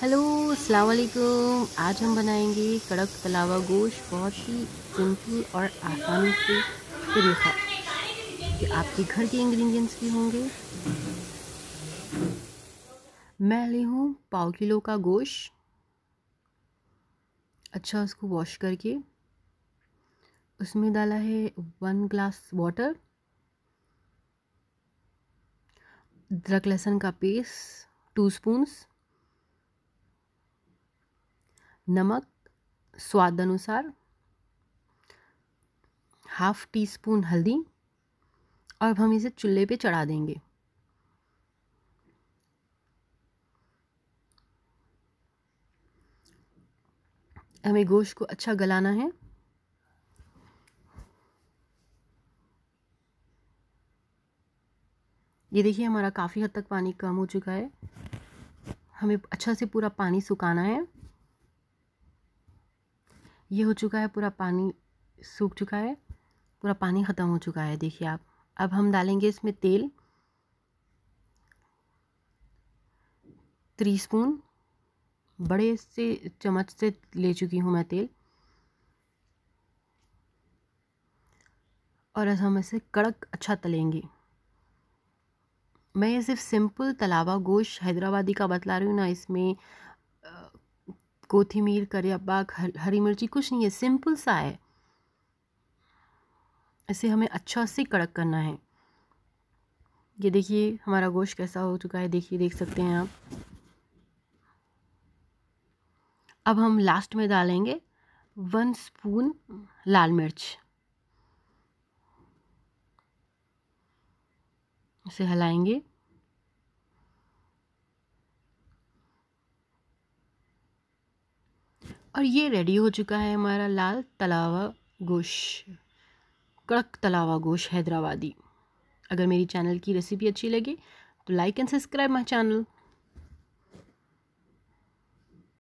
hello असलकुम आज हम बनाएंगे कड़क तलावा गोश्त बहुत ही सिंपल और आसानी से तरीका कि आपके घर के इंग्रेडिएंट्स भी होंगे मैं ली हूँ पाव किलो का गोश्त अच्छा उसको वॉश करके उसमें डाला है वन ग्लास वाटर अदरक लहसुन का पेस्ट टू स्पून नमक स्वाद अनुसार हाफ टी स्पून हल्दी और अब हम इसे चूल्हे पे चढ़ा देंगे हमें गोश्त को अच्छा गलाना है ये देखिए हमारा काफ़ी हद तक पानी कम हो चुका है हमें अच्छा से पूरा पानी सुखाना है ये हो चुका है पूरा पानी सूख चुका है पूरा पानी ख़त्म हो चुका है देखिए आप अब हम डालेंगे इसमें तेल त्री स्पून बड़े से चम्मच से ले चुकी हूँ मैं तेल और अब हम इसे कड़क अच्छा तलेंगे मैं ये सिर्फ सिंपल तलावा गोश हैदराबादी का बतला रही हूँ ना इसमें कोथिमीर करियापाक हर, हरी मिर्ची कुछ नहीं है सिंपल सा है इसे हमें अच्छा से कड़क करना है ये देखिए हमारा गोश्त कैसा हो चुका है देखिए देख सकते हैं आप अब हम लास्ट में डालेंगे वन स्पून लाल मिर्च इसे हलाएंगे और ये रेडी हो चुका है हमारा लाल तलावा गोश कड़क तलावा गोश हैदराबादी अगर मेरी चैनल की रेसिपी अच्छी लगे तो like and subscribe my channel